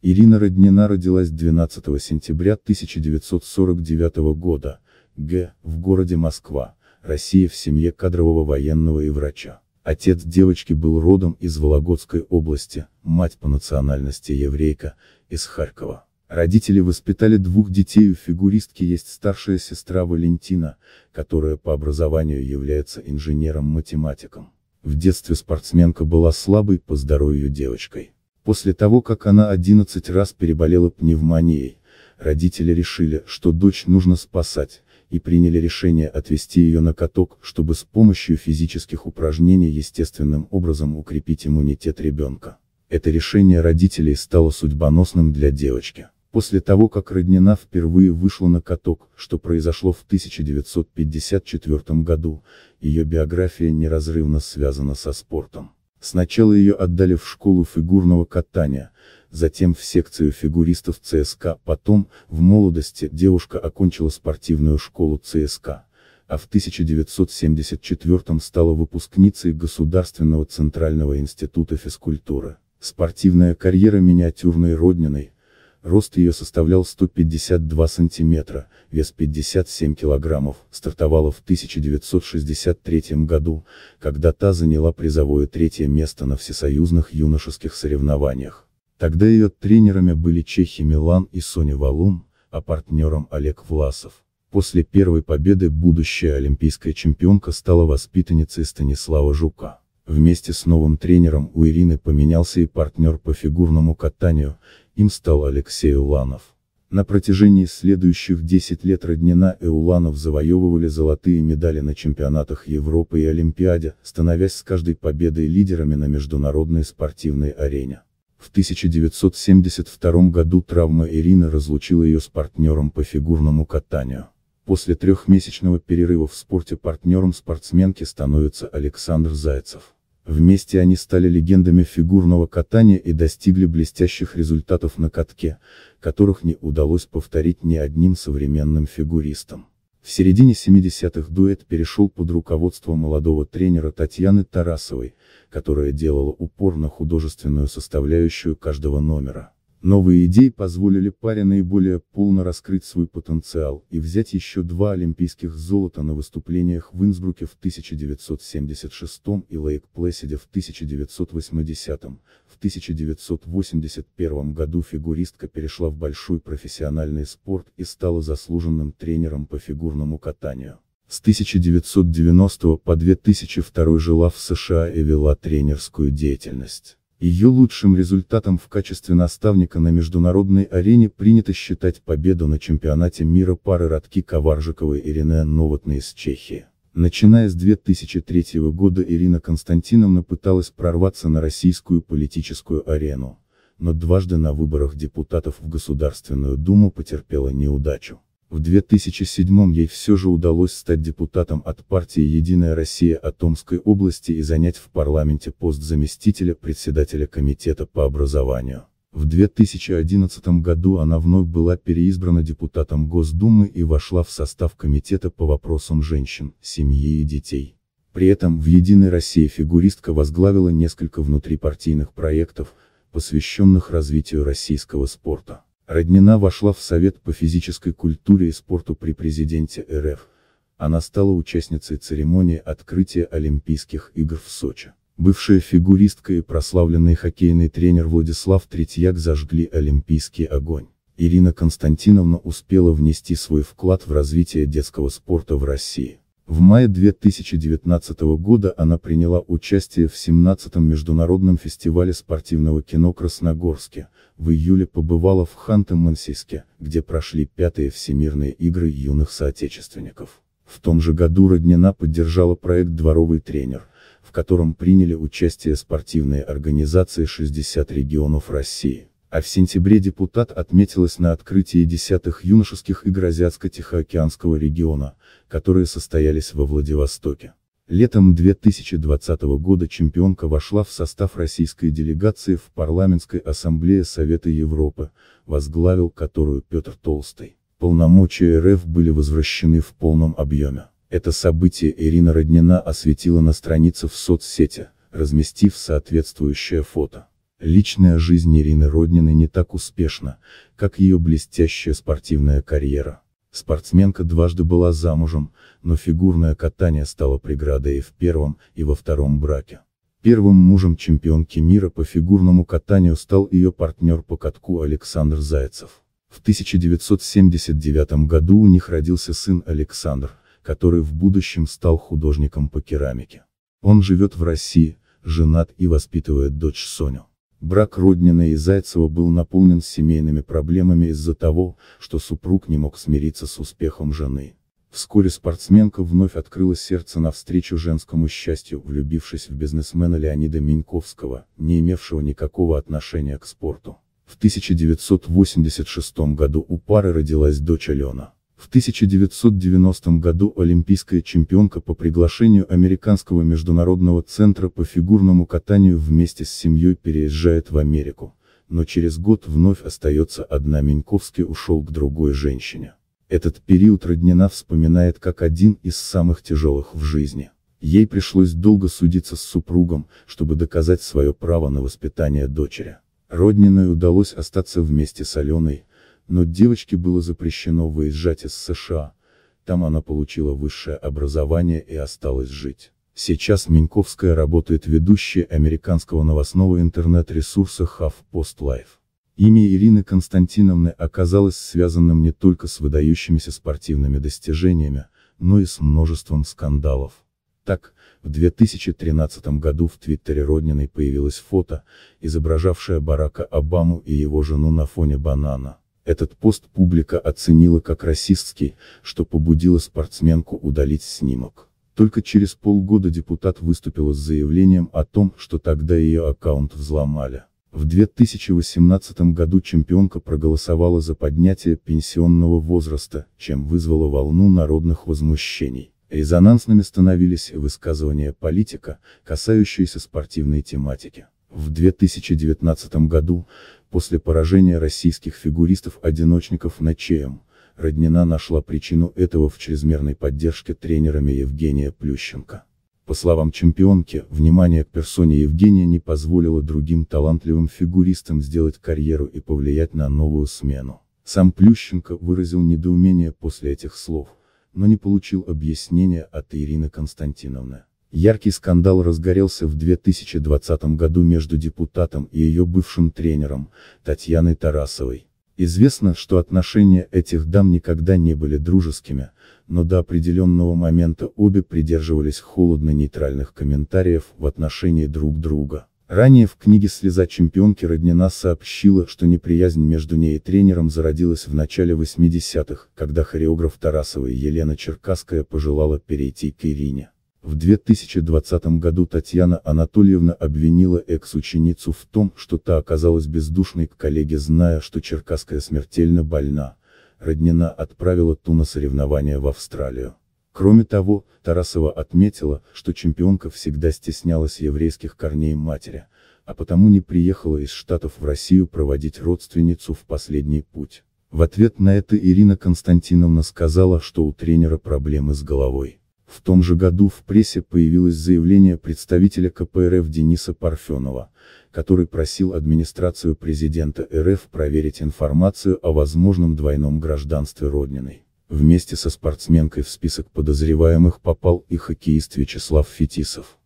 Ирина Роднина родилась 12 сентября 1949 года, г. в городе Москва, Россия в семье кадрового военного и врача. Отец девочки был родом из Вологодской области, мать по национальности еврейка, из Харькова. Родители воспитали двух детей, у фигуристки есть старшая сестра Валентина, которая по образованию является инженером-математиком. В детстве спортсменка была слабой по здоровью девочкой. После того, как она 11 раз переболела пневмонией, родители решили, что дочь нужно спасать, и приняли решение отвести ее на каток, чтобы с помощью физических упражнений естественным образом укрепить иммунитет ребенка. Это решение родителей стало судьбоносным для девочки. После того, как Роднина впервые вышла на каток, что произошло в 1954 году, ее биография неразрывно связана со спортом. Сначала ее отдали в школу фигурного катания, затем в секцию фигуристов ЦСКА, потом, в молодости, девушка окончила спортивную школу ЦСКА, а в 1974 стала выпускницей Государственного Центрального Института физкультуры. Спортивная карьера миниатюрной родниной, Рост ее составлял 152 сантиметра, вес 57 килограммов, стартовала в 1963 году, когда та заняла призовое третье место на всесоюзных юношеских соревнованиях. Тогда ее тренерами были Чехи Милан и Соня Валун, а партнером Олег Власов. После первой победы будущая олимпийская чемпионка стала воспитанницей Станислава Жука. Вместе с новым тренером у Ирины поменялся и партнер по фигурному катанию, им стал Алексей Уланов. На протяжении следующих 10 лет Роднина и Уланов завоевывали золотые медали на чемпионатах Европы и Олимпиаде, становясь с каждой победой лидерами на международной спортивной арене. В 1972 году травма Ирины разлучила ее с партнером по фигурному катанию. После трехмесячного перерыва в спорте партнером спортсменки становится Александр Зайцев. Вместе они стали легендами фигурного катания и достигли блестящих результатов на катке, которых не удалось повторить ни одним современным фигуристам. В середине 70-х дуэт перешел под руководство молодого тренера Татьяны Тарасовой, которая делала упор на художественную составляющую каждого номера. Новые идеи позволили паре наиболее полно раскрыть свой потенциал и взять еще два олимпийских золота на выступлениях в Инсбруке в 1976 и Лейк-Плэсиде в 1980. В 1981 году фигуристка перешла в большой профессиональный спорт и стала заслуженным тренером по фигурному катанию. С 1990 по 2002 жила в США и вела тренерскую деятельность. Ее лучшим результатом в качестве наставника на международной арене принято считать победу на чемпионате мира пары Радки Коваржикова и Ирине Новотна из Чехии. Начиная с 2003 года Ирина Константиновна пыталась прорваться на российскую политическую арену, но дважды на выборах депутатов в Государственную Думу потерпела неудачу. В 2007 ей все же удалось стать депутатом от партии «Единая Россия» от Омской области и занять в парламенте пост заместителя председателя комитета по образованию. В 2011 году она вновь была переизбрана депутатом Госдумы и вошла в состав Комитета по вопросам женщин, семьи и детей. При этом в «Единой России» фигуристка возглавила несколько внутрипартийных проектов, посвященных развитию российского спорта. Роднина вошла в Совет по физической культуре и спорту при президенте РФ. Она стала участницей церемонии открытия Олимпийских игр в Сочи. Бывшая фигуристка и прославленный хоккейный тренер Владислав Третьяк зажгли олимпийский огонь. Ирина Константиновна успела внести свой вклад в развитие детского спорта в России. В мае 2019 года она приняла участие в 17-м Международном фестивале спортивного кино Красногорске, в июле побывала в Ханты-Мансийске, где прошли пятые всемирные игры юных соотечественников. В том же году Роднина поддержала проект «Дворовый тренер», в котором приняли участие спортивные организации 60 регионов России. А в сентябре депутат отметилась на открытии десятых юношеских игр Азиатско-Тихоокеанского региона, которые состоялись во Владивостоке. Летом 2020 года чемпионка вошла в состав российской делегации в Парламентской ассамблее Совета Европы, возглавил которую Петр Толстый. Полномочия РФ были возвращены в полном объеме. Это событие Ирина Роднина осветила на странице в соцсети, разместив соответствующее фото. Личная жизнь Ирины Родниной не так успешна, как ее блестящая спортивная карьера. Спортсменка дважды была замужем, но фигурное катание стало преградой и в первом, и во втором браке. Первым мужем чемпионки мира по фигурному катанию стал ее партнер по катку Александр Зайцев. В 1979 году у них родился сын Александр, который в будущем стал художником по керамике. Он живет в России, женат и воспитывает дочь Соню. Брак Роднина и Зайцева был наполнен семейными проблемами из-за того, что супруг не мог смириться с успехом жены. Вскоре спортсменка вновь открыла сердце навстречу женскому счастью, влюбившись в бизнесмена Леонида Меньковского, не имевшего никакого отношения к спорту. В 1986 году у пары родилась дочь Алена. В 1990 году олимпийская чемпионка по приглашению Американского международного центра по фигурному катанию вместе с семьей переезжает в Америку, но через год вновь остается одна Меньковский ушел к другой женщине. Этот период Роднина вспоминает как один из самых тяжелых в жизни. Ей пришлось долго судиться с супругом, чтобы доказать свое право на воспитание дочери. Родниной удалось остаться вместе с Аленой, но девочке было запрещено выезжать из США. Там она получила высшее образование и осталась жить. Сейчас Меньковская работает ведущей американского новостного интернет-ресурса HuffPost Life. Имя Ирины Константиновны оказалось связанным не только с выдающимися спортивными достижениями, но и с множеством скандалов. Так, в 2013 году в твиттере Родниной появилось фото, изображавшее Барака Обаму и его жену на фоне банана. Этот пост публика оценила как расистский, что побудило спортсменку удалить снимок. Только через полгода депутат выступила с заявлением о том, что тогда ее аккаунт взломали. В 2018 году чемпионка проголосовала за поднятие пенсионного возраста, чем вызвала волну народных возмущений. Резонансными становились высказывания политика, касающиеся спортивной тематики. В 2019 году, после поражения российских фигуристов-одиночников на ЧМ, Роднина нашла причину этого в чрезмерной поддержке тренерами Евгения Плющенко. По словам чемпионки, внимание к персоне Евгения не позволило другим талантливым фигуристам сделать карьеру и повлиять на новую смену. Сам Плющенко выразил недоумение после этих слов, но не получил объяснения от Ирины Константиновны. Яркий скандал разгорелся в 2020 году между депутатом и ее бывшим тренером, Татьяной Тарасовой. Известно, что отношения этих дам никогда не были дружескими, но до определенного момента обе придерживались холодно-нейтральных комментариев в отношении друг друга. Ранее в книге «Слеза чемпионки» Роднина сообщила, что неприязнь между ней и тренером зародилась в начале 80-х, когда хореограф Тарасовой Елена Черкасская пожелала перейти к Ирине. В 2020 году Татьяна Анатольевна обвинила экс-ученицу в том, что та оказалась бездушной к коллеге, зная, что Черкасская смертельно больна. Роднина отправила ту на соревнования в Австралию. Кроме того, Тарасова отметила, что чемпионка всегда стеснялась еврейских корней матери, а потому не приехала из Штатов в Россию проводить родственницу в последний путь. В ответ на это Ирина Константиновна сказала, что у тренера проблемы с головой. В том же году в прессе появилось заявление представителя КПРФ Дениса Парфенова, который просил администрацию президента РФ проверить информацию о возможном двойном гражданстве Родниной. Вместе со спортсменкой в список подозреваемых попал и хоккеист Вячеслав Фетисов.